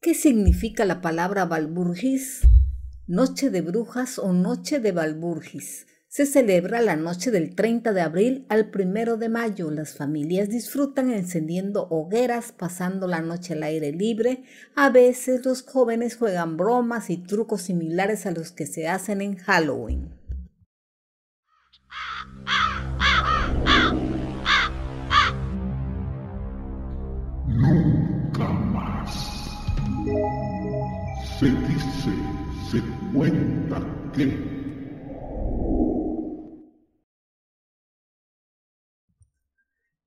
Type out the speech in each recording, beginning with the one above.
¿Qué significa la palabra balburgis? Noche de Brujas o Noche de balburgis. Se celebra la noche del 30 de abril al 1 de mayo. Las familias disfrutan encendiendo hogueras, pasando la noche al aire libre. A veces los jóvenes juegan bromas y trucos similares a los que se hacen en Halloween. Se dice,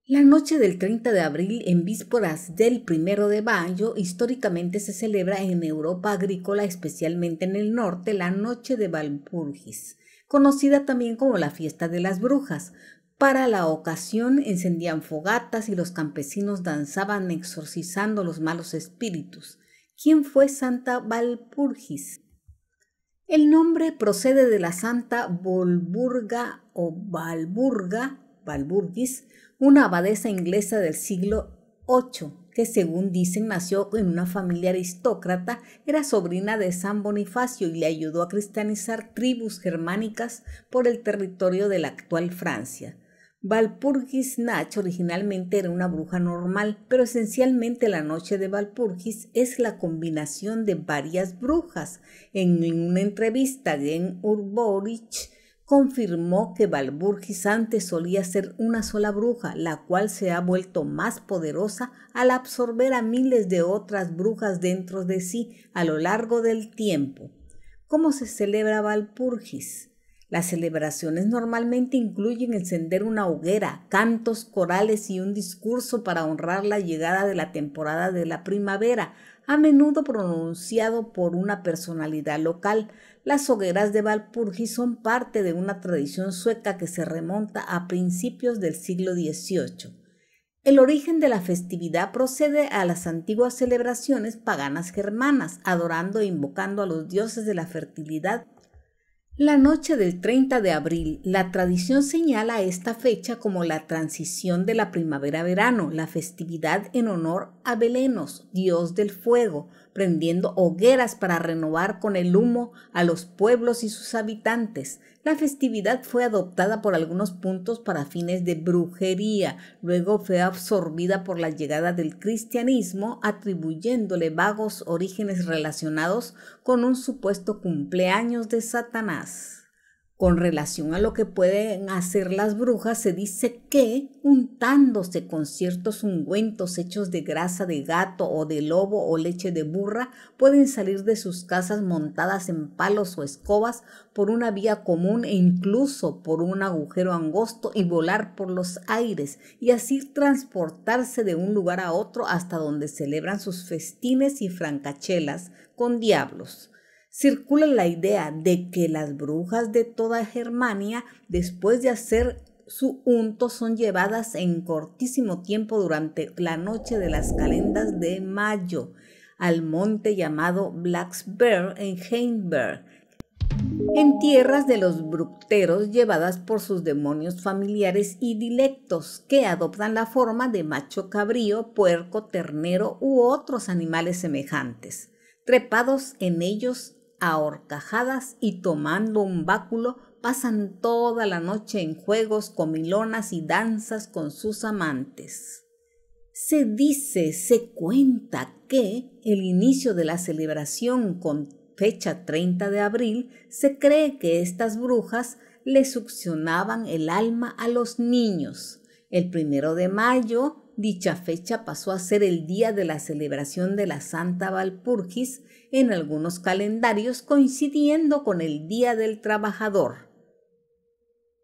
La noche del 30 de abril, en vísperas del primero de mayo, históricamente se celebra en Europa agrícola, especialmente en el norte, la Noche de Valpurgis, conocida también como la Fiesta de las Brujas. Para la ocasión encendían fogatas y los campesinos danzaban exorcizando los malos espíritus. ¿Quién fue Santa Valpurgis. El nombre procede de la Santa Volburga o Valburga, Valburgis, una abadesa inglesa del siglo VIII, que según dicen nació en una familia aristócrata, era sobrina de San Bonifacio y le ayudó a cristianizar tribus germánicas por el territorio de la actual Francia. Valpurgis Natch originalmente era una bruja normal, pero esencialmente la noche de Valpurgis es la combinación de varias brujas. En una entrevista, Gen Urborich confirmó que Valpurgis antes solía ser una sola bruja, la cual se ha vuelto más poderosa al absorber a miles de otras brujas dentro de sí a lo largo del tiempo. ¿Cómo se celebra Valpurgis? Las celebraciones normalmente incluyen encender una hoguera, cantos corales y un discurso para honrar la llegada de la temporada de la primavera, a menudo pronunciado por una personalidad local. Las hogueras de Valpurgi son parte de una tradición sueca que se remonta a principios del siglo XVIII. El origen de la festividad procede a las antiguas celebraciones paganas germanas, adorando e invocando a los dioses de la fertilidad la noche del 30 de abril, la tradición señala esta fecha como la transición de la primavera-verano, la festividad en honor a Belenos, dios del fuego, prendiendo hogueras para renovar con el humo a los pueblos y sus habitantes. La festividad fue adoptada por algunos puntos para fines de brujería, luego fue absorbida por la llegada del cristianismo, atribuyéndole vagos orígenes relacionados con un supuesto cumpleaños de Satanás. Con relación a lo que pueden hacer las brujas, se dice que untándose con ciertos ungüentos hechos de grasa de gato o de lobo o leche de burra, pueden salir de sus casas montadas en palos o escobas por una vía común e incluso por un agujero angosto y volar por los aires y así transportarse de un lugar a otro hasta donde celebran sus festines y francachelas con diablos circula la idea de que las brujas de toda Germania, después de hacer su unto, son llevadas en cortísimo tiempo durante la noche de las calendas de mayo al monte llamado Blacksberg en Heinberg, en tierras de los bructeros llevadas por sus demonios familiares y dilectos, que adoptan la forma de macho cabrío, puerco, ternero u otros animales semejantes trepados en ellos a horcajadas y tomando un báculo pasan toda la noche en juegos, comilonas y danzas con sus amantes. Se dice, se cuenta que el inicio de la celebración con fecha 30 de abril se cree que estas brujas le succionaban el alma a los niños. El primero de mayo dicha fecha pasó a ser el día de la celebración de la Santa Valpurgis en algunos calendarios coincidiendo con el Día del Trabajador.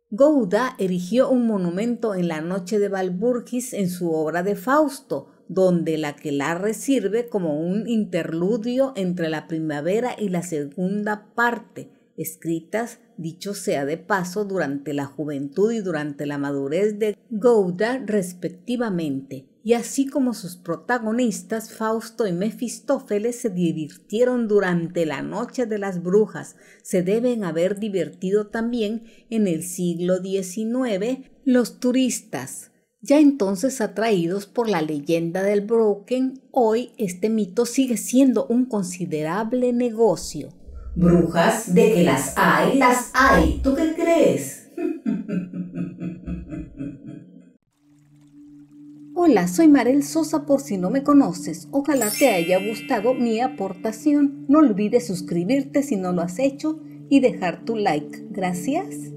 Gouda erigió un monumento en la noche de Valpurgis en su obra de Fausto, donde la que la recibe como un interludio entre la primavera y la segunda parte, escritas, dicho sea de paso, durante la juventud y durante la madurez de Gouda respectivamente, y así como sus protagonistas Fausto y Mefistófeles se divirtieron durante la noche de las brujas, se deben haber divertido también en el siglo XIX los turistas, ya entonces atraídos por la leyenda del Broken, hoy este mito sigue siendo un considerable negocio. Brujas de que las hay, las hay. ¿Tú qué crees? Hola, soy Marel Sosa por si no me conoces. Ojalá te haya gustado mi aportación. No olvides suscribirte si no lo has hecho y dejar tu like. Gracias.